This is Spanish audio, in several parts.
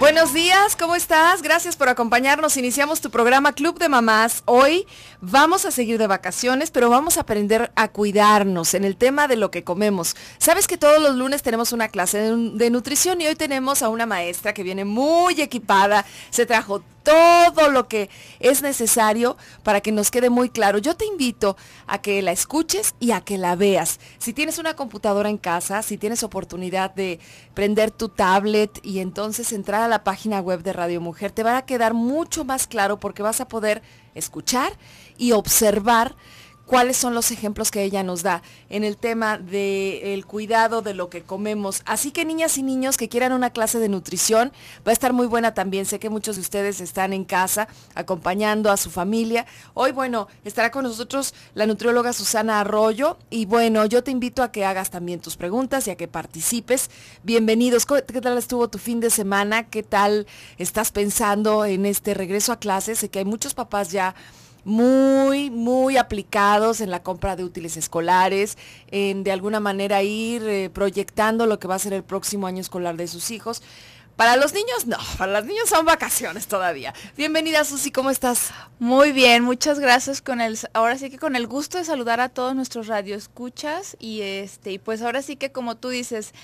Buenos días, ¿cómo estás? Gracias por acompañarnos. Iniciamos tu programa Club de Mamás. Hoy vamos a seguir de vacaciones, pero vamos a aprender a cuidarnos en el tema de lo que comemos. Sabes que todos los lunes tenemos una clase de, nutrición y hoy tenemos a una maestra que viene muy equipada. Se trajo todo lo que es necesario para que nos quede muy claro. Yo te invito a que la escuches y a que la veas. Si tienes una computadora en casa, si tienes oportunidad de prender tu tablet y entonces entrar a la página web de Radio Mujer, te va a quedar mucho más claro porque vas a poder escuchar y observar cuáles son los ejemplos que ella nos da en el tema del cuidado de lo que comemos. Así que niñas y niños que quieran una clase de nutrición, va a estar muy buena también. Sé que muchos de ustedes están en casa acompañando a su familia. Hoy, bueno, estará con nosotros la nutrióloga Susana Arroyo y bueno, yo te invito a que hagas también tus preguntas y a que participes. Bienvenidos. ¿Qué tal estuvo tu fin de semana? ¿Qué tal estás pensando en este regreso a clases? Sé que hay muchos papás ya muy, muy aplicados en la compra de útiles escolares, en de alguna manera ir eh, proyectando lo que va a ser el próximo año escolar de sus hijos. Para los niños no, para los niños son vacaciones todavía. Bienvenida Susi, ¿cómo estás? Muy bien, muchas gracias con el ahora sí que con el gusto de saludar a todos nuestros radioescuchas y este y pues ahora sí que como tú dices,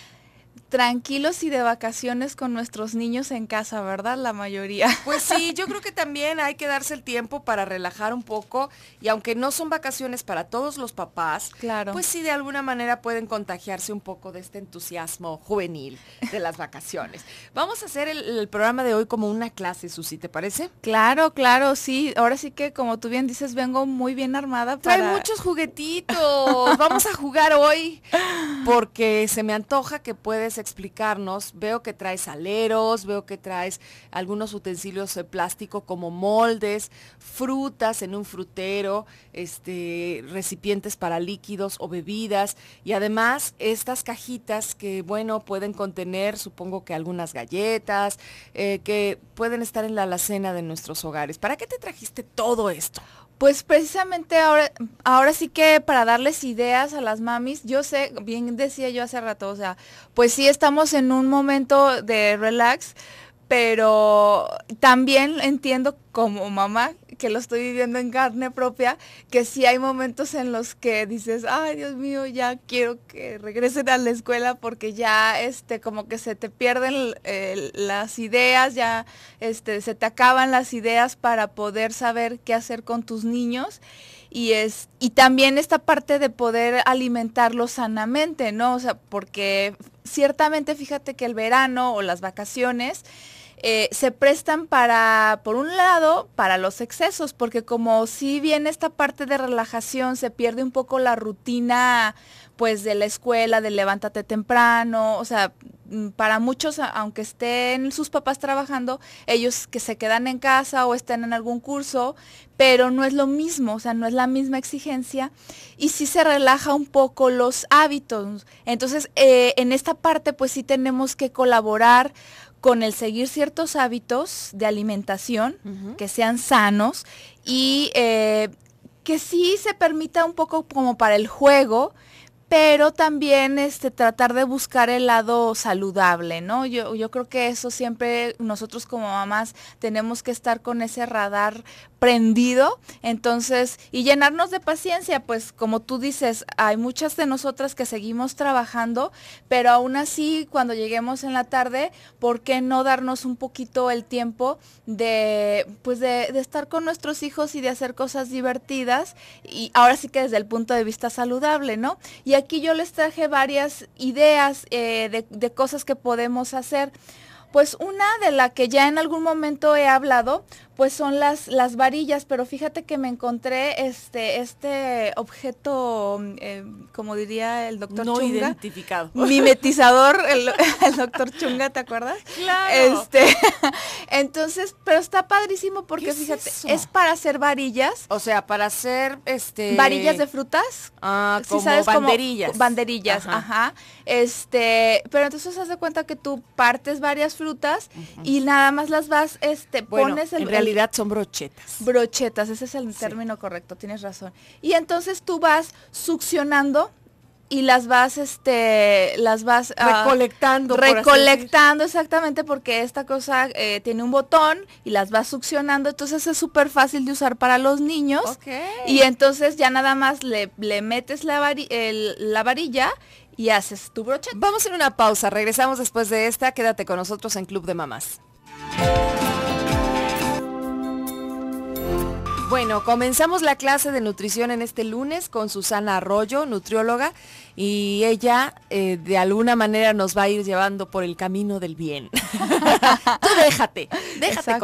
tranquilos y de vacaciones con nuestros niños en casa, ¿verdad? La mayoría. Pues sí, yo creo que también hay que darse el tiempo para relajar un poco y aunque no son vacaciones para todos los papás, claro. pues sí de alguna manera pueden contagiarse un poco de este entusiasmo juvenil de las vacaciones. Vamos a hacer el, programa de hoy como una clase, Susi, ¿te parece? Claro, claro, sí. Ahora sí que como tú bien dices, vengo muy bien armada para... Trae muchos juguetitos. Vamos a jugar hoy porque se me antoja que puedes explicarnos, veo que traes aleros, veo que traes algunos utensilios de eh, plástico como moldes, frutas en un frutero, este, recipientes para líquidos o bebidas y además estas cajitas que, bueno, pueden contener, supongo que algunas galletas, eh, que pueden estar en la alacena de nuestros hogares. ¿Para qué te trajiste todo esto? Pues precisamente ahora, ahora sí que para darles ideas a las mamis, yo sé, bien decía yo hace rato, o sea, pues sí estamos en un momento de relax, pero también entiendo como mamá que lo estoy viviendo en carne propia, que sí hay momentos en los que dices, ay Dios mío, ya quiero que regresen a la escuela porque ya este, como que se te pierden eh, las ideas, ya este, se te acaban las ideas para poder saber qué hacer con tus niños y es y también esta parte de poder alimentarlo sanamente, ¿no? O sea, porque ciertamente fíjate que el verano o las vacaciones eh, se prestan para, por un lado, para los excesos, porque como si bien esta parte de relajación se pierde un poco la rutina, pues de la escuela, del levántate temprano, o sea, Mm, para muchos, aunque estén sus papás trabajando, ellos que se quedan en casa o estén en algún curso, pero no es lo mismo, o sea, no es la misma exigencia y sí se relaja un poco los hábitos. Entonces, eh, en esta parte, pues sí tenemos que colaborar con el seguir ciertos hábitos de alimentación que sean sanos y eh, que sí se permita un poco como para el juego, pero también este, tratar de buscar el lado saludable, ¿no? Yo, yo creo que eso siempre nosotros como mamás tenemos que estar con ese radar prendido, entonces, y llenarnos de paciencia, pues como tú dices, hay muchas de nosotras que seguimos trabajando, pero aún así, cuando lleguemos en la tarde, ¿por qué no darnos un poquito el tiempo de, pues de, estar con nuestros hijos y de hacer cosas divertidas? Y ahora sí que desde el punto de vista saludable, ¿no? aquí yo les traje varias ideas eh, de, de cosas que podemos hacer. Pues una de la que ya en algún momento he hablado pues son las, las varillas, pero fíjate que me encontré este, este objeto, eh, como diría el doctor Chunga. No identificado. Mimetizador, el, doctor Chunga, ¿te acuerdas? Claro. Este, entonces, pero está padrísimo porque fíjate, es para hacer varillas. O sea, para hacer este. Varillas de frutas. Ah, como banderillas. banderillas, ajá. Este, pero entonces haz de cuenta que tú partes varias frutas y nada más las vas, este, pones el, el son brochetas. Brochetas, ese es el término correcto, tienes razón. Y entonces tú vas succionando y las vas este las vas ah, recolectando recolectando exactamente porque esta cosa eh, tiene un botón y las vas succionando entonces es súper fácil de usar para los niños y entonces ya nada más le, le metes la, la varilla y haces tu brocheta vamos en una pausa regresamos después de esta quédate con nosotros en Club de Mamás Bueno, comenzamos la clase de nutrición en este lunes con Susana Arroyo, nutrióloga, y ella eh, de alguna manera nos va a ir llevando por el camino del bien. Tú déjate, déjate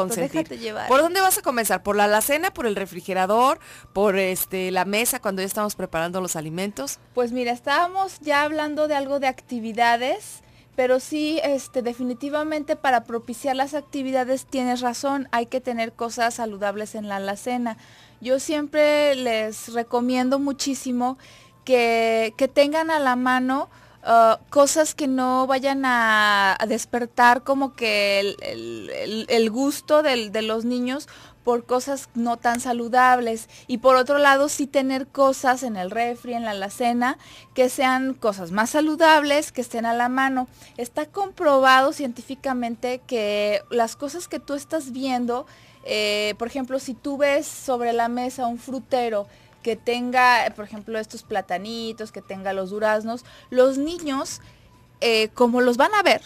¿Por dónde vas a comenzar? ¿Por la alacena, por el refrigerador, por este, la mesa cuando ya estamos preparando los alimentos? Pues mira, estábamos ya hablando de algo de actividades pero sí, este, definitivamente para propiciar las actividades tienes razón, hay que tener cosas saludables en la alacena. Yo siempre les recomiendo muchísimo que, que tengan a la mano eh, cosas que no vayan a, despertar como que el, gusto de los niños por cosas no tan saludables y por otro lado sí tener cosas en el refri, en la alacena, que sean cosas más saludables, que estén a la mano. Está comprobado científicamente que las cosas que tú estás viendo, eh, por ejemplo, si tú ves sobre la mesa un frutero, que tenga, por ejemplo, estos platanitos, que tenga los duraznos, los niños, eh, como los van a ver,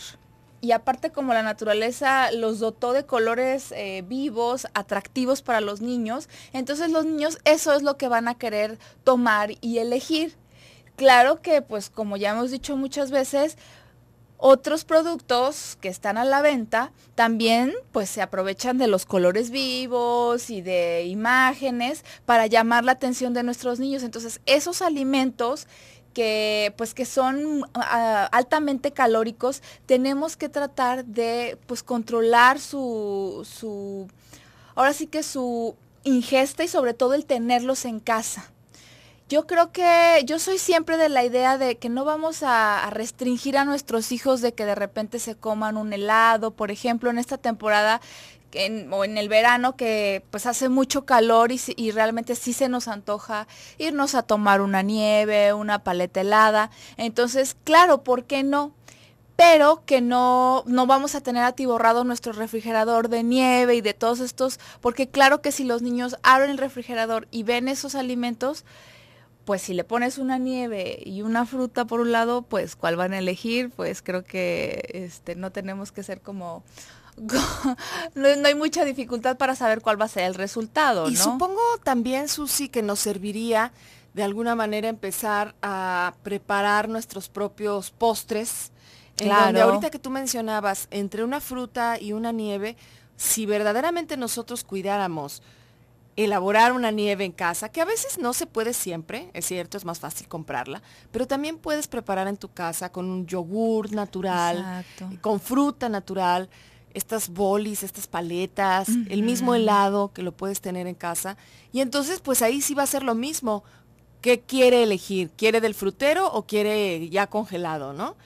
y aparte como la naturaleza los dotó de colores eh, vivos, atractivos para los niños, entonces los niños eso es lo que van a querer tomar y elegir. Claro que pues como ya hemos dicho muchas veces, otros productos que están a la venta también pues se aprovechan de los colores vivos y de imágenes para llamar la atención de nuestros niños. Entonces, esos alimentos que pues que son ah, altamente calóricos, tenemos que tratar de pues controlar su, su ahora sí que su ingesta y sobre todo el tenerlos en casa. Yo creo que yo soy siempre de la idea de que no vamos a, restringir a nuestros hijos de que de repente se coman un helado, por ejemplo, en esta temporada o en el verano que pues hace mucho calor y, realmente sí se nos antoja irnos a tomar una nieve, una paleta helada. Entonces, claro, ¿por qué no? pero que no, no vamos a tener atiborrado nuestro refrigerador de nieve y de todos estos, porque claro que si los niños abren el refrigerador y ven esos alimentos, pues si le pones una nieve y una fruta por un lado, pues cuál van a elegir, pues creo que este, no tenemos que ser como... no, hay mucha dificultad para saber cuál va a ser el resultado. Y supongo también, Susi, que nos serviría de alguna manera empezar a preparar nuestros propios postres. En claro. donde ahorita que tú mencionabas, entre una fruta y una nieve, si verdaderamente nosotros cuidáramos elaborar una nieve en casa, que a veces no se puede siempre, es cierto, es más fácil comprarla, pero también puedes preparar en tu casa con un yogur natural, con fruta natural, estas bolis, estas paletas, el mismo helado que lo puedes tener en casa. Y entonces, pues ahí sí va a ser lo mismo. ¿Qué quiere elegir? ¿Quiere del frutero o quiere ya congelado, no?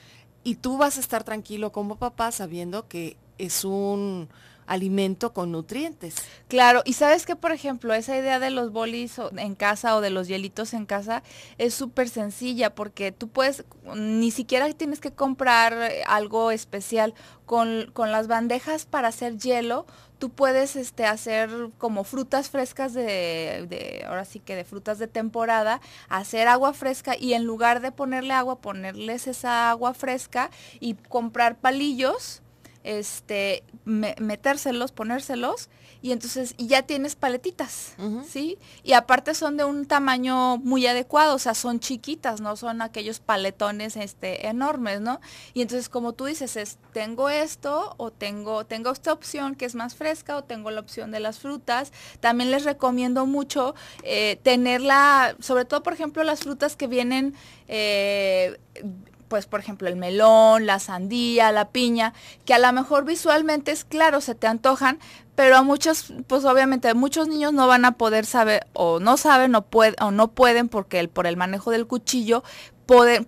Y tú vas a estar tranquilo como papá sabiendo que es un alimento con nutrientes. Claro, y sabes que, por ejemplo, esa idea de los bolis en casa o de los hielitos en casa es súper sencilla porque tú puedes, ni siquiera tienes que comprar eh, algo especial. Con, las bandejas para hacer hielo, tú puedes este, hacer como frutas frescas de, de, ahora sí que de frutas de temporada, hacer agua fresca y en lugar de ponerle agua, ponerles esa agua fresca y comprar palillos este, metérselos, ponérselos, y entonces ya tienes paletitas, ¿sí? Y aparte son de un tamaño muy adecuado, o sea, son chiquitas, no son aquellos paletones este, enormes, ¿no? Y entonces, como tú dices, es, tengo esto, o tengo, tengo esta opción que es más fresca, o tengo la opción de las frutas. También les recomiendo mucho eh, tenerla, sobre todo, por ejemplo, las frutas que vienen eh, pues por ejemplo el melón, la sandía, la piña, que a lo mejor visualmente es claro, se te antojan, pero a muchos, pues obviamente muchos niños no van a poder saber o no saben o, puede, o no pueden porque por el manejo del cuchillo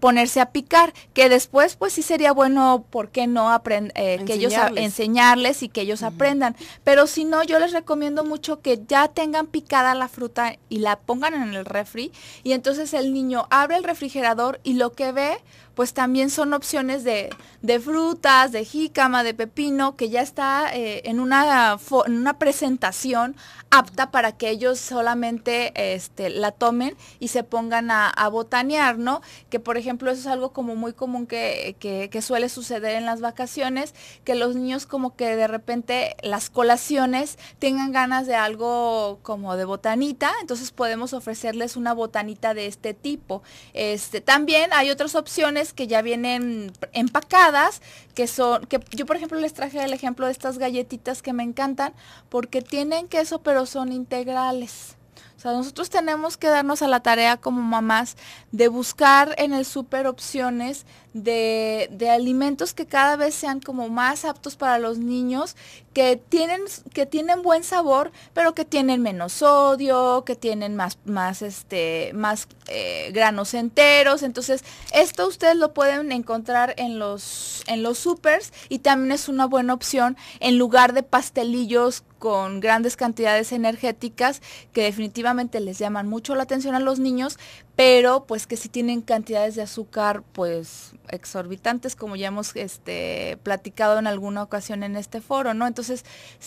ponerse a picar, que después pues sí sería bueno, ¿por qué no eh, que ellos enseñarles y que ellos aprendan? Pero si no, yo les recomiendo mucho que ya tengan picada la fruta y la pongan en el refri y entonces el niño abre el refrigerador y lo que ve pues también son opciones de, frutas, de jícama, de pepino, que ya está eh, en, una, una presentación apta para que ellos solamente este, la tomen y se pongan a, botanear, ¿no? Que por ejemplo eso es algo como muy común que, que suele suceder en las vacaciones, que los niños como que de repente las colaciones tengan ganas de algo como de botanita, entonces podemos ofrecerles una botanita de este tipo. Este, también hay otras opciones que ya vienen empacadas, que son, que yo por ejemplo les traje el ejemplo de estas galletitas que me encantan, porque tienen queso pero son integrales. O sea, nosotros tenemos que darnos a la tarea como mamás de buscar en el súper opciones de, de alimentos que cada vez sean como más aptos para los niños que tienen, que tienen buen sabor, pero que tienen menos sodio, que tienen más, más, este, más eh, granos enteros. Entonces, esto ustedes lo pueden encontrar en los, en los supers y también es una buena opción en lugar de pastelillos con grandes cantidades energéticas que definitivamente les llaman mucho la atención a los niños, pero pues que si tienen cantidades de azúcar pues exorbitantes, como ya hemos este, platicado en alguna ocasión en este foro, ¿no? Entonces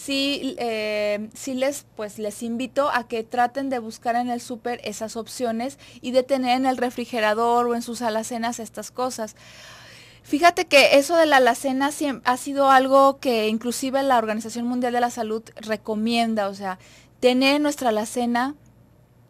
eh, sí, les, pues, les invito a que traten de buscar en el súper esas opciones y de tener en el refrigerador o en sus alacenas estas cosas. Fíjate que eso de la alacena ha sido algo que inclusive la Organización Mundial de la Salud recomienda, o sea, tener nuestra alacena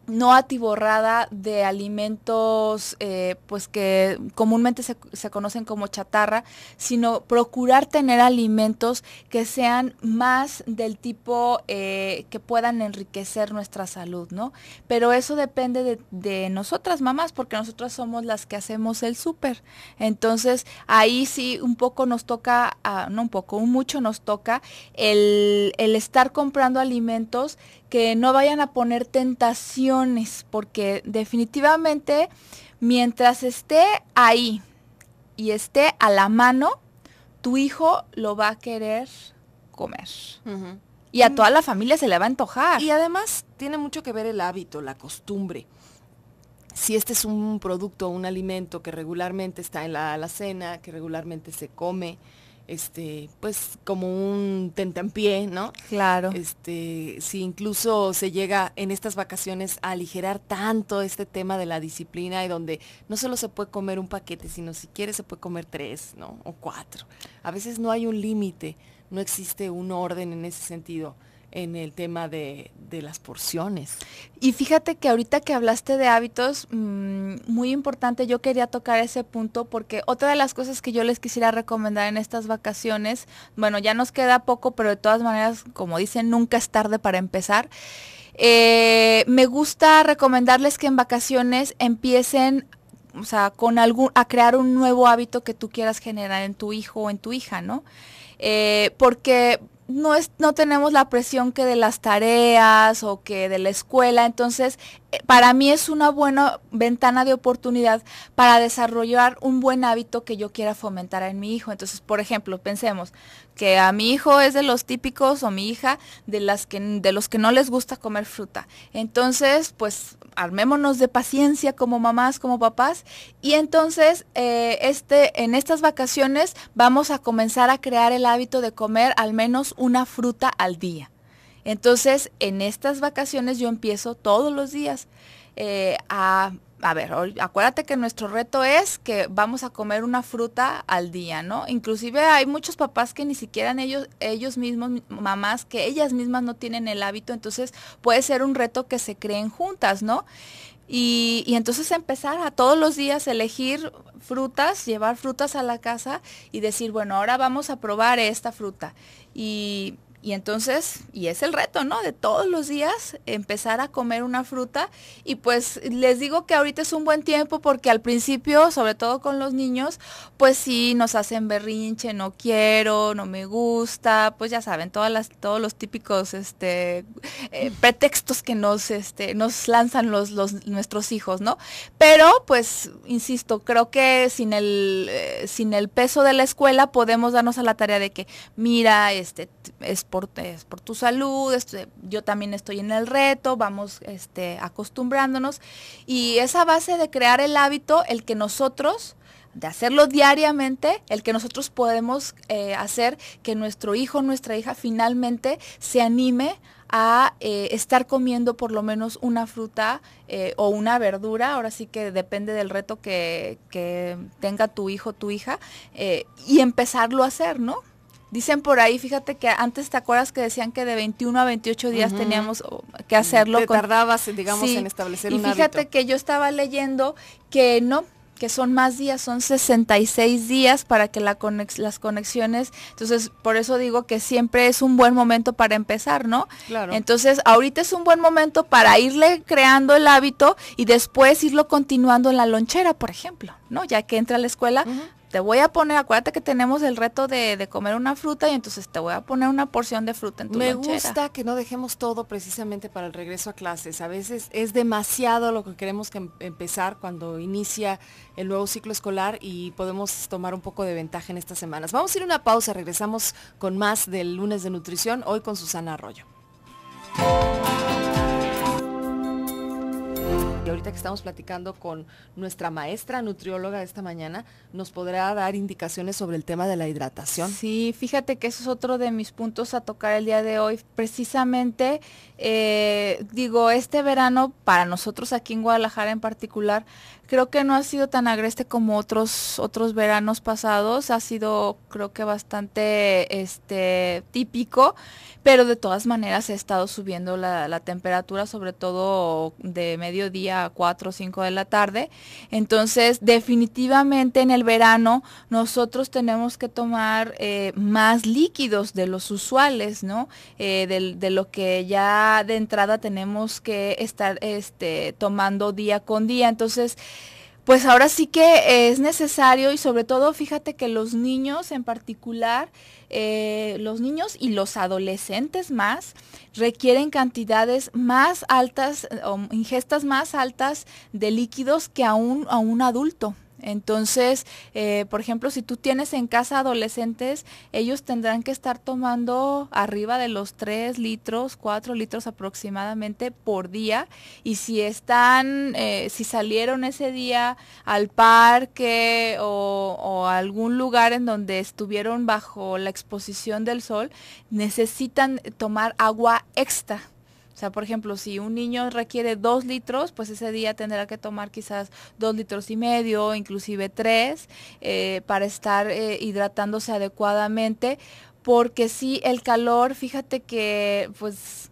no atiborrada de alimentos eh, pues que comúnmente se, conocen como chatarra, sino procurar tener alimentos que sean más del tipo eh, que puedan enriquecer nuestra salud, ¿no? Pero eso depende de, nosotras mamás, porque nosotras somos las que hacemos el súper. Entonces, ahí sí un poco nos toca, ah, no un poco, un mucho nos toca el, el estar comprando alimentos que no vayan a poner tentaciones, porque definitivamente mientras esté ahí y esté a la mano, tu hijo lo va a querer comer. Y a toda la familia se le va a antojar. Y además tiene mucho que ver el hábito, la costumbre. Si este es un producto, un alimento que regularmente está en la cena que regularmente se come, este, pues como un tentempié, ¿no? Claro. Este, si incluso se llega en estas vacaciones a aligerar tanto este tema de la disciplina y donde no solo se puede comer un paquete, sino si quiere se puede comer tres, ¿no? O cuatro. A veces no hay un límite, no existe un orden en ese sentido en el tema de, las porciones. Y fíjate que ahorita que hablaste de hábitos, mm, muy importante, yo quería tocar ese punto porque otra de las cosas que yo les quisiera recomendar en estas vacaciones, bueno, ya nos queda poco, pero de todas maneras, como dicen, nunca es tarde para empezar. Eh, me gusta recomendarles que en vacaciones empiecen o sea, con algún, a crear un nuevo hábito que tú quieras generar en tu hijo o en tu hija, ¿no? Eh, porque no, es, no tenemos la presión que de las tareas o que de la escuela. Entonces, eh, para mí es una buena ventana de oportunidad para desarrollar un buen hábito que yo quiera fomentar en mi hijo. Entonces, por ejemplo, pensemos que a mi hijo es de los típicos o mi hija de, las que, de los que no les gusta comer fruta. Entonces, pues armémonos de paciencia como mamás, como papás. Y entonces, eh, este, en estas vacaciones vamos a comenzar a crear el hábito de comer al menos una fruta al día. Entonces, en estas vacaciones yo empiezo todos los días eh, a a ver, acuérdate que nuestro reto es que vamos a comer una fruta al día, ¿no? Inclusive hay muchos papás que ni siquiera ellos, ellos mismos, mamás, que ellas mismas no tienen el hábito, entonces puede ser un reto que se creen juntas, ¿no? Y, y, entonces empezar a todos los días elegir frutas, llevar frutas a la casa y decir, bueno, ahora vamos a probar esta fruta. Y, y entonces, y es el reto, ¿no? De todos los días empezar a comer una fruta. Y pues les digo que ahorita es un buen tiempo porque al principio, sobre todo con los niños, pues sí, nos hacen berrinche, no quiero, no me gusta, pues ya saben, todas las, todos los típicos este, eh, pretextos que nos, este, nos lanzan los, nuestros hijos, ¿no? Pero pues, insisto, creo que sin el, eh, sin el peso de la escuela podemos darnos a la tarea de que, mira, este, es por, tu salud, eh, yo también estoy en el reto, vamos este, acostumbrándonos. Y esa base de crear el hábito, el que nosotros de hacerlo diariamente, el que nosotros podemos eh, hacer que nuestro hijo, nuestra hija finalmente se anime a eh, estar comiendo por lo menos una fruta o una verdura, ahora sí que depende del reto que, que tenga tu hijo, tu hija, y empezarlo a hacer, ¿no? Dicen por ahí, fíjate que antes te acuerdas que decían que de 21 a 28 días teníamos oh, que hacerlo. Te tardabas, digamos, en establecer y fíjate que yo estaba leyendo que no, que son más días, son 66 días para que la las conexiones, entonces por eso digo que siempre es un buen momento para empezar, ¿no? Claro. Entonces ahorita es un buen momento para irle creando el hábito y después irlo continuando en la lonchera, por ejemplo, ¿no? Ya que entra a la escuela, te voy a poner, acuérdate que tenemos el reto de, comer una fruta y entonces te voy a poner una porción de fruta en tu Me gusta que no dejemos todo precisamente para el regreso a clases. A veces es demasiado lo que queremos que em, empezar cuando inicia el nuevo ciclo escolar y podemos tomar un poco de ventaja en estas semanas. Vamos a ir a una pausa, regresamos con más del lunes de nutrición, hoy con Susana Arroyo. que estamos platicando con nuestra maestra nutrióloga esta mañana, nos podrá dar indicaciones sobre el tema de la hidratación. Sí, fíjate que eso es otro de mis puntos a tocar el día de hoy. Precisamente, eh, digo, este verano, para nosotros aquí en Guadalajara en particular, creo que no ha sido tan agreste como otros, otros veranos pasados. Ha sido, creo que bastante este, típico, pero de todas maneras he estado subiendo la, la temperatura, sobre todo de mediodía cuatro o cinco de la tarde. Entonces, definitivamente en el verano nosotros tenemos que tomar eh, más líquidos de los usuales, ¿no? Eh, de, de, lo que ya de entrada tenemos que estar este, tomando día con día. Entonces, pues ahora sí que es necesario y sobre todo fíjate que los niños en particular eh, los niños y los adolescentes más requieren cantidades más altas eh, o ingestas más altas de líquidos que a un adulto. Entonces, eh, por ejemplo, si tú tienes en casa adolescentes, ellos tendrán que estar tomando arriba de los 3 litros, 4 litros aproximadamente por día. Y si están, eh, si salieron ese día al parque o, o, algún lugar en donde estuvieron bajo la exposición del sol, necesitan tomar agua extra o sea, por ejemplo, si un niño requiere dos litros, pues ese día tendrá que tomar quizás dos litros y medio, inclusive tres, eh, para estar eh, hidratándose adecuadamente, porque si el calor, fíjate que pues...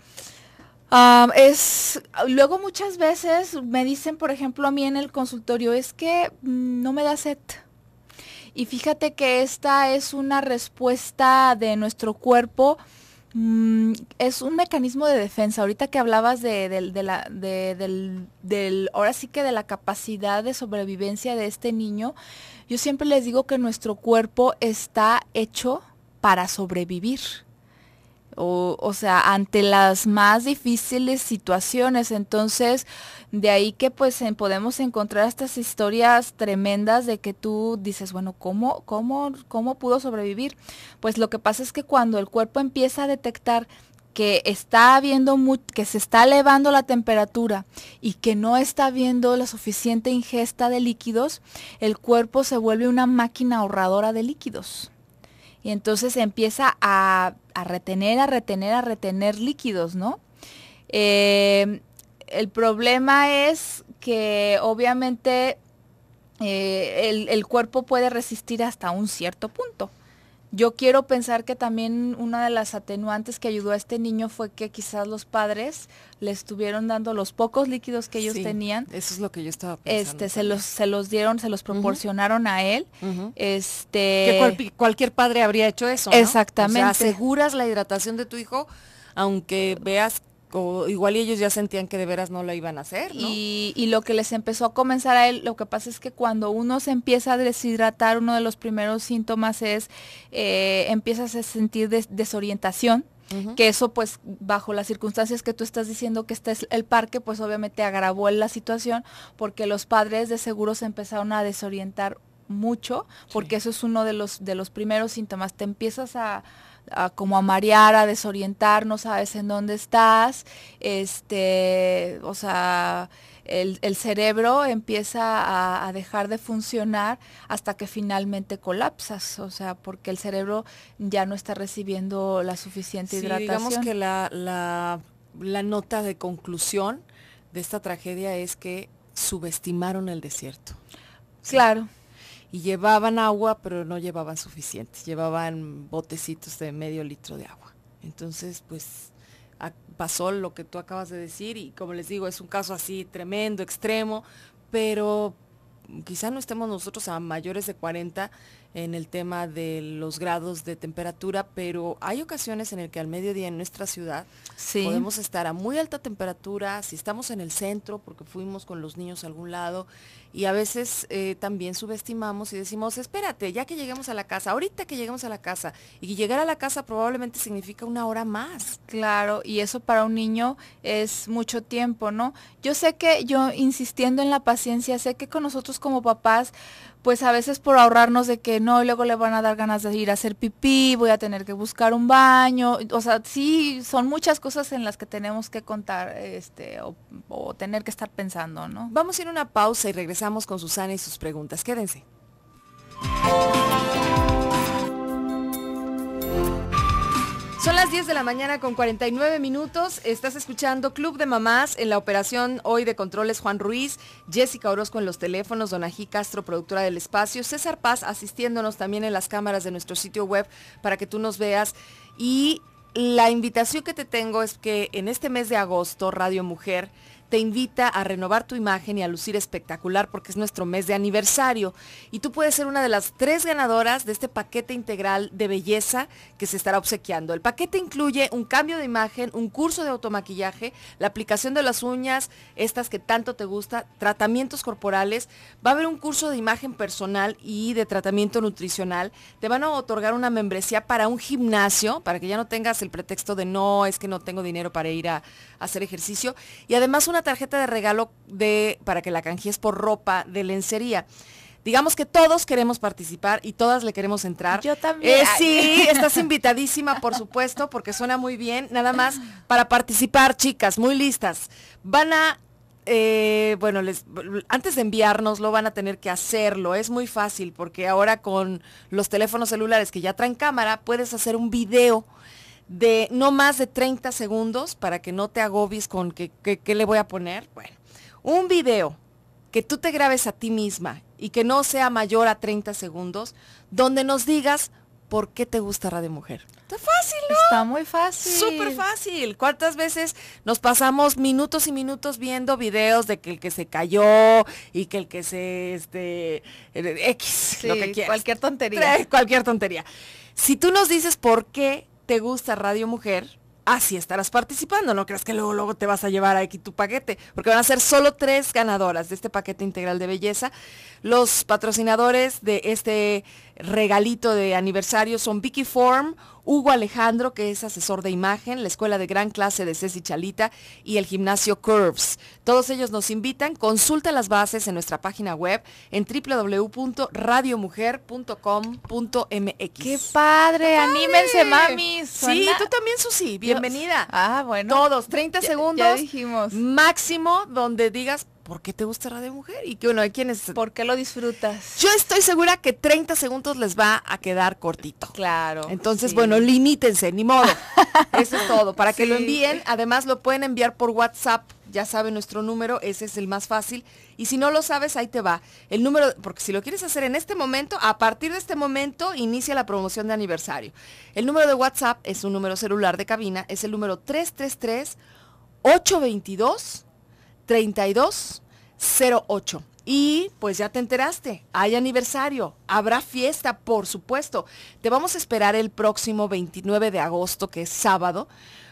Ah, es luego muchas veces me dicen, por ejemplo, a mí en el consultorio, es que mm, no me da sed. Y fíjate que esta es una respuesta de nuestro cuerpo Mm, es un mecanismo de defensa. Ahorita que hablabas de, la, del, ahora sí que de la capacidad de sobrevivencia de este niño, yo siempre les digo que nuestro cuerpo está hecho para sobrevivir o, sea, ante las más difíciles situaciones. Entonces, de ahí que pues podemos encontrar estas historias tremendas de que tú dices, bueno, ¿cómo, cómo, ¿cómo pudo sobrevivir? Pues lo que pasa es que cuando el cuerpo empieza a detectar que está viendo que se está elevando la temperatura y que no está viendo la suficiente ingesta de líquidos, el cuerpo se vuelve una máquina ahorradora de líquidos. Y entonces empieza a, retener, a retener, a retener líquidos, ¿no? Eh, el problema es que obviamente eh, el cuerpo puede resistir hasta un cierto punto. Yo quiero pensar que también una de las atenuantes que ayudó a este niño fue que quizás los padres le estuvieron dando los pocos líquidos que ellos tenían. Eso es lo que yo estaba pensando. Este, se los, se los dieron, se los proporcionaron a él. Este. Que cualquier padre habría hecho eso. Exactamente. aseguras la hidratación de tu hijo, aunque veas o igual ellos ya sentían que de veras no lo iban a hacer. Y, lo que les empezó a comenzar a él, lo que pasa es que cuando uno se empieza a deshidratar, uno de los primeros síntomas es eh, empiezas a sentir desorientación. Que eso pues bajo las circunstancias que tú estás diciendo que este el parque, pues obviamente agravó la situación porque los padres de seguro se empezaron a desorientar mucho, porque eso es uno de los, de los primeros síntomas. Te empiezas a, como a marear, a desorientar, no sabes en dónde estás, este, o sea, el, cerebro empieza a, dejar de funcionar hasta que finalmente colapsas, o sea, porque el cerebro ya no está recibiendo la suficiente sí, Digamos que la, la nota de conclusión de esta tragedia es que subestimaron el desierto. Claro y llevaban agua, pero no llevaban suficiente, llevaban botecitos de medio litro de agua. Entonces, pues pasó lo que tú acabas de decir y como les digo, es un caso así tremendo, extremo, pero quizá no estemos nosotros a mayores de 40 en el tema de los grados de temperatura, pero hay ocasiones en el que al mediodía en nuestra ciudad podemos estar a muy alta temperatura, si estamos en el centro, porque fuimos con los niños a algún lado, y a veces eh, también subestimamos y decimos, espérate, ya que lleguemos a la casa, ahorita que lleguemos a la casa, y llegar a la casa probablemente significa una hora más. Claro, y eso para un niño es mucho tiempo, ¿no? Yo sé que yo insistiendo en la paciencia, sé que con nosotros como papás, pues a veces por ahorrarnos de que no, y luego le van a dar ganas de ir a hacer pipí, voy a tener que buscar un baño. O sea, sí, son muchas cosas en las que tenemos que contar este, o, tener que estar pensando, ¿no? Vamos a ir a una pausa y regresamos con Susana y sus preguntas. Quédense. Son las 10 de la mañana con 49 minutos. Estás escuchando Club de Mamás en la operación hoy de controles Juan Ruiz, Jessica Orozco en los teléfonos, Donají Castro, productora del espacio, César Paz asistiéndonos también en las cámaras de nuestro sitio web para que tú nos veas. Y la invitación que te tengo es que en este mes de agosto Radio Mujer te invita a renovar tu imagen y a lucir espectacular porque es nuestro mes de aniversario. Y tú puedes ser una de las tres ganadoras de este paquete integral de belleza que se estará obsequiando. El paquete incluye un cambio de imagen, un curso de automaquillaje, la aplicación de las uñas, estas que tanto te gusta, tratamientos corporales. Va a haber un curso de imagen personal y de tratamiento nutricional. Te van a otorgar una membresía para un gimnasio, para que ya no tengas el pretexto de no, es que no tengo dinero para ir a, a hacer ejercicio. Y además una tarjeta de regalo de, para que la canjees por ropa de lencería. Digamos que todos queremos participar y todas le queremos entrar. Yo también. Eh, sí, estás invitadísima, por supuesto, porque suena muy bien. Nada más para participar, chicas, muy listas. Van a eh, bueno, les, antes de enviárnoslo van a tener que hacerlo. Es muy fácil porque ahora con los teléfonos celulares que ya traen cámara, puedes hacer un video de no más de 30 segundos para que no te agobies con qué que, le voy a poner. Bueno, un video que tú te grabes a ti misma y que no sea mayor a 30 segundos, donde nos digas por qué te gusta de Mujer. Está fácil, ¿no? Está muy fácil. Súper fácil. ¿Cuántas veces nos pasamos minutos y minutos viendo videos de que el que se cayó y que el que se, este, eh, X, lo que quieras. cualquier tontería. Cualquier tontería. Si tú nos dices por qué gusta Radio Mujer, así estarás participando. No creas que luego, luego te vas a llevar aquí tu paquete, porque van a ser solo tres ganadoras de este paquete integral de belleza. Los patrocinadores de este regalito de aniversario son Vicky Form, Hugo Alejandro, que es asesor de imagen, la escuela de gran clase de Ceci Chalita y el gimnasio Curves. Todos ellos nos invitan, consulta las bases en nuestra página web en www.radiomujer.com.mx. ¡Qué padre! ¡Anímense, mami! Sí, tú también, Susi, bienvenida. Ah, bueno. Todos, 30 segundos. dijimos. Máximo donde digas, ¿por qué te gustará de mujer? Y que bueno, hay quienes... ¿Por qué lo disfrutas? Yo estoy segura que 30 segundos les va a quedar cortito. Claro. Entonces, bueno, limítense, ni modo. Eso es todo. Para que lo envíen, además lo pueden enviar por WhatsApp. Ya saben nuestro número, ese es el más fácil. Y si no lo sabes, ahí te va. El número, porque si lo quieres hacer en este momento, a partir de este momento inicia la promoción de aniversario. El número de WhatsApp es un número celular de cabina, es el número 333 822 3208. Y pues ya te enteraste, hay aniversario, habrá fiesta, por supuesto. Te vamos a esperar el próximo 29 de agosto, que es sábado,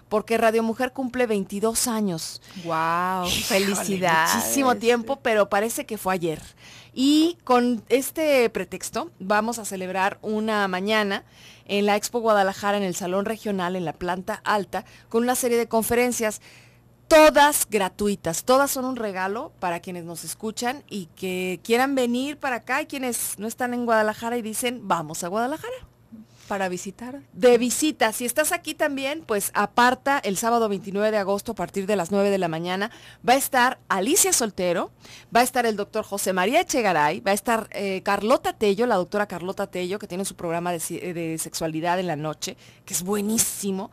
porque Radio Mujer cumple 22 años. ¡Wow! Felicidades. Muchísimo tiempo, pero parece que fue ayer. Y con este pretexto vamos a celebrar una mañana en la Expo Guadalajara, en el Salón Regional, en la planta alta, con una serie de conferencias todas gratuitas, todas son un regalo para quienes nos escuchan y que quieran venir para acá y quienes no están en Guadalajara y dicen, vamos a Guadalajara. Para visitar. De visita. Si estás aquí también, pues aparta el sábado 29 de agosto a partir de las 9 de la mañana. Va a estar Alicia Soltero, va a estar el doctor José María Echegaray, va a estar eh, Carlota Tello, la doctora Carlota Tello, que tiene su programa de, eh, de sexualidad en la noche, que es buenísimo.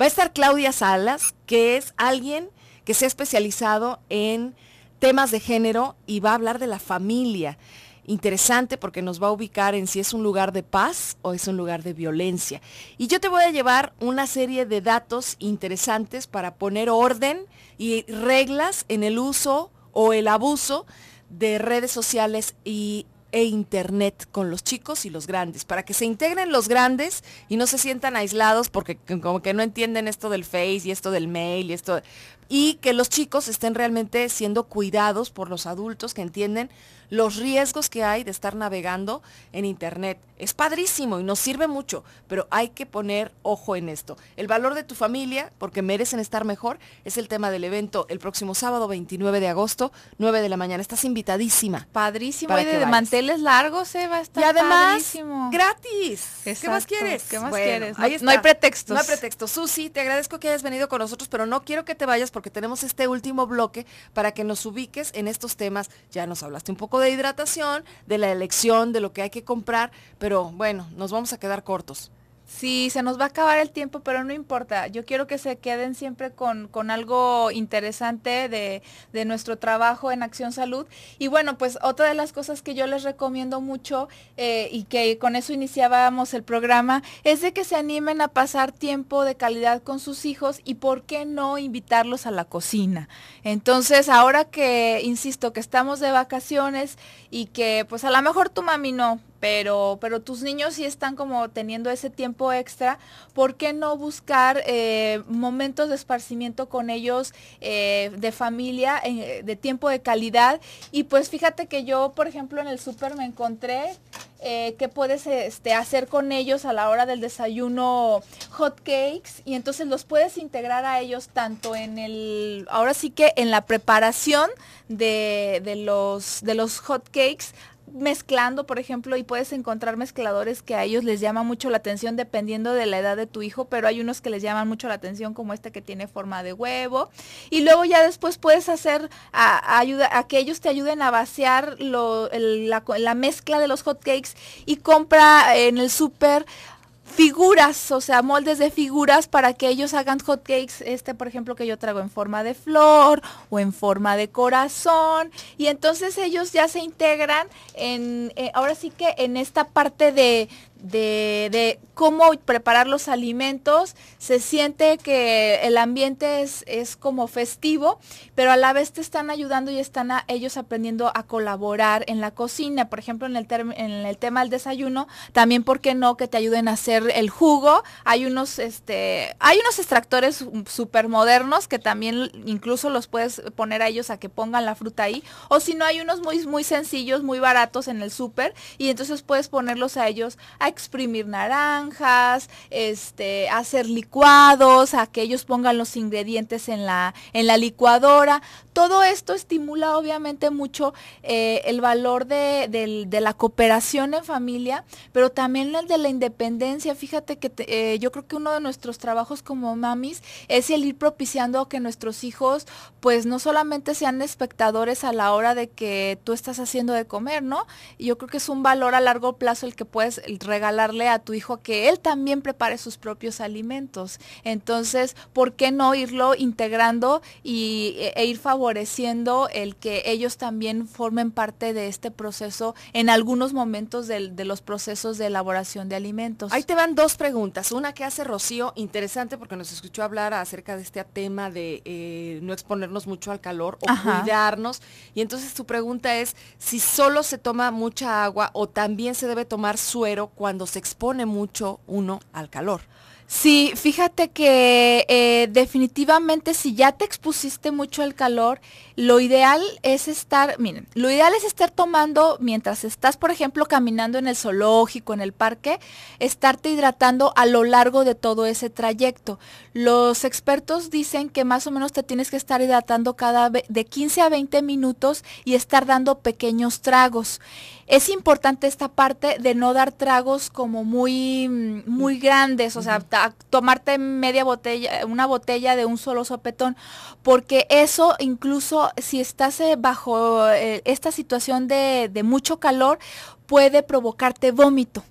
Va a estar Claudia Salas, que es alguien que se ha especializado en temas de género y va a hablar de la familia. Interesante porque nos va a ubicar en si es un lugar de paz o es un lugar de violencia. Y yo te voy a llevar una serie de datos interesantes para poner orden y reglas en el uso o el abuso de redes sociales y e internet con los chicos y los grandes, para que se integren los grandes y no se sientan aislados porque como que no entienden esto del Face y esto del mail y esto y que los chicos estén realmente siendo cuidados por los adultos que entienden los riesgos que hay de estar navegando en Internet. Es padrísimo y nos sirve mucho, pero hay que poner ojo en esto. El valor de tu familia, porque merecen estar mejor, es el tema del evento el próximo sábado 29 de agosto, 9 de la mañana. Estás invitadísima. Padrísimo. Y de, manteles largos, Eva. Eh, está y además, gratis. ¿Qué más quieres? ¿Qué más quieres? No, hay pretextos. No hay pretextos. Susi, te agradezco que hayas venido con nosotros, pero no quiero que te vayas que tenemos este último bloque para que nos ubiques en estos temas. Ya nos hablaste un poco de hidratación, de la elección, de lo que hay que comprar, pero bueno, nos vamos a quedar cortos. Sí, se nos va a acabar el tiempo, pero no importa. Yo quiero que se queden siempre con, algo interesante de, nuestro trabajo en Acción Salud. Y bueno, pues otra de las cosas que yo les recomiendo mucho eh, y que con eso iniciábamos el programa es de que se animen a pasar tiempo de calidad con sus hijos y por qué no invitarlos a la cocina. Entonces, ahora que, insisto, que estamos de vacaciones y que pues a lo mejor tu mami no, pero, tus niños sí están como teniendo ese tiempo extra, ¿por qué no buscar eh, momentos de esparcimiento con ellos eh, de familia, eh, de tiempo de calidad? Y pues fíjate que yo, por ejemplo, en el súper me encontré que qué puedes este, hacer con ellos a la hora del desayuno hot cakes y entonces los puedes integrar a ellos tanto en el, ahora sí que en la preparación de, los, de los hot cakes mezclando, por ejemplo, y puedes encontrar mezcladores que a ellos les llama mucho la atención dependiendo de la edad de tu hijo, pero hay unos que les llaman mucho la atención como este que tiene forma de huevo. Y luego ya después puedes hacer a, ayuda, a que ellos te ayuden a vaciar la, mezcla de los hotcakes y compra en el súper figuras, o sea, moldes de figuras para que ellos hagan hot cakes, este por ejemplo que yo traigo en forma de flor o en forma de corazón, y entonces ellos ya se integran en, eh, ahora sí que en esta parte de, de, cómo preparar los alimentos. Se siente que el ambiente es, como festivo, pero a la vez te están ayudando y están ellos aprendiendo a colaborar en la cocina. Por ejemplo, en el, en el tema del desayuno, también, ¿por qué no? Que te ayuden a hacer el jugo. Hay unos, este, hay unos extractores súper modernos que también incluso los puedes poner a ellos a que pongan la fruta ahí. O si no, hay unos muy, muy sencillos, muy baratos en el súper y entonces puedes ponerlos a ellos a exprimir naranjas, este, hacer licuados, a que ellos pongan los ingredientes en la, en la licuadora. Todo esto estimula obviamente mucho eh, el valor de, la cooperación en familia, pero también el de la independencia. Fíjate que eh, yo creo que uno de nuestros trabajos como mamis es el ir propiciando que nuestros hijos pues no solamente sean espectadores a la hora de que tú estás haciendo de comer, ¿no? Yo creo que es un valor a largo plazo el que puedes regalar regalarle a tu hijo que él también prepare sus propios alimentos. Entonces, ¿por qué no irlo integrando y, e, e ir favoreciendo el que ellos también formen parte de este proceso en algunos momentos de, los procesos de elaboración de alimentos? Ahí te van dos preguntas. Una que hace Rocío, interesante porque nos escuchó hablar acerca de este tema de eh, no exponernos mucho al calor o cuidarnos. Y entonces tu pregunta es si solo se toma mucha agua o también se debe tomar suero cuando se expone mucho uno al calor. Sí, fíjate que eh, definitivamente si ya te expusiste mucho al calor, lo ideal es estar, miren, lo ideal es estar tomando, mientras estás, por ejemplo, caminando en el zoológico, en el parque, estarte hidratando a lo largo de todo ese trayecto. Los expertos dicen que más o menos te tienes que estar hidratando cada de 15 a 20 minutos y estar dando pequeños tragos. Es importante esta parte de no dar tragos como muy mm, muy grandes, o sea, tomarte media botella, una botella de un solo sopetón, porque eso incluso si estás eh, bajo eh, esta situación de mucho calor puede provocarte vómito.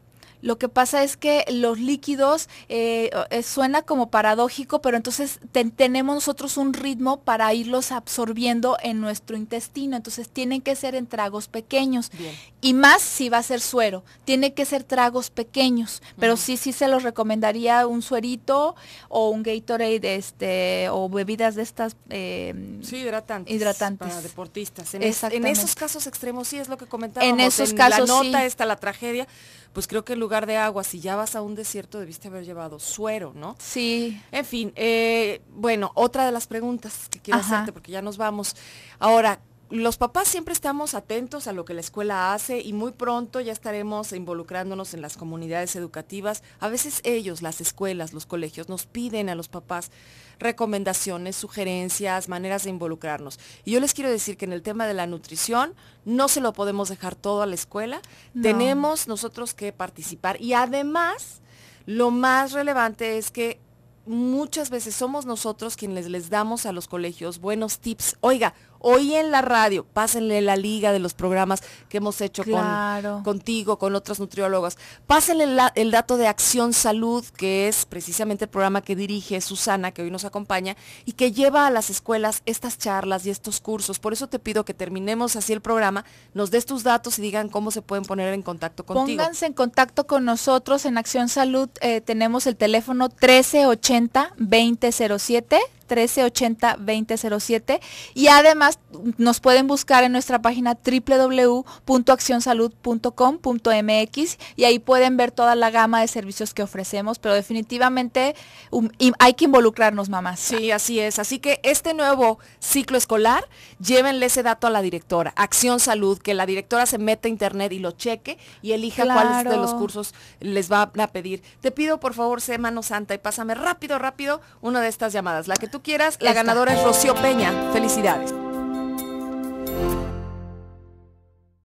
Lo que pasa es que los líquidos eh, eh, suena como paradójico, pero entonces tenemos nosotros un ritmo para irlos absorbiendo en nuestro intestino. Entonces tienen que ser en tragos pequeños. Y más si va a ser suero. Tiene que ser tragos pequeños. Pero sí, sí se los recomendaría un suerito o un Gatorade este, o bebidas de estas... Em, sí, hidratantes. Para deportistas. En, en, esos casos extremos sí es lo que comentaba. En esos la nota esta, está la tragedia pues creo que en lugar de agua, si ya vas a un desierto, debiste haber llevado suero, ¿no? Sí. En fin, eh, bueno, otra de las preguntas que quiero hacerte, porque ya nos vamos. Ahora, los papás siempre estamos atentos a lo que la escuela hace y muy pronto ya estaremos involucrándonos en las comunidades educativas. A veces ellos, las escuelas, los colegios, nos piden a los papás recomendaciones, sugerencias, maneras de involucrarnos. Y yo les quiero decir que en el tema de la nutrición no se lo podemos dejar todo a la escuela, tenemos nosotros que participar. Y además, lo más relevante es que muchas veces somos nosotros quienes les damos a los colegios buenos tips. Oiga, Hoy en la radio, pásenle la liga de los programas que hemos hecho con, contigo, con otros nutriólogos. Pásenle el dato de Acción Salud, que es precisamente el programa que dirige Susana, que hoy nos acompaña, y que lleva a las escuelas estas charlas y estos cursos. Por eso te pido que terminemos así el programa, nos des tus datos y digan cómo se pueden poner en contacto contigo. Pónganse en contacto con nosotros en Acción Salud. Eh, tenemos el teléfono 1380-2007. 1380-2007 y además nos pueden buscar en nuestra página www.accionsalud.com.mx y ahí pueden ver toda la gama de servicios que ofrecemos, pero definitivamente um, hay que involucrarnos, mamás. Sí, así es. Así que este nuevo ciclo escolar, llévenle ese dato a la directora, Acción Salud, que la directora se meta a internet y lo cheque y elija cuáles de los cursos les va a pedir. Te pido por favor, sé mano santa y pásame rápido, rápido una de estas llamadas, la que tú quieras, la ganadora es Rocío Peña. Felicidades.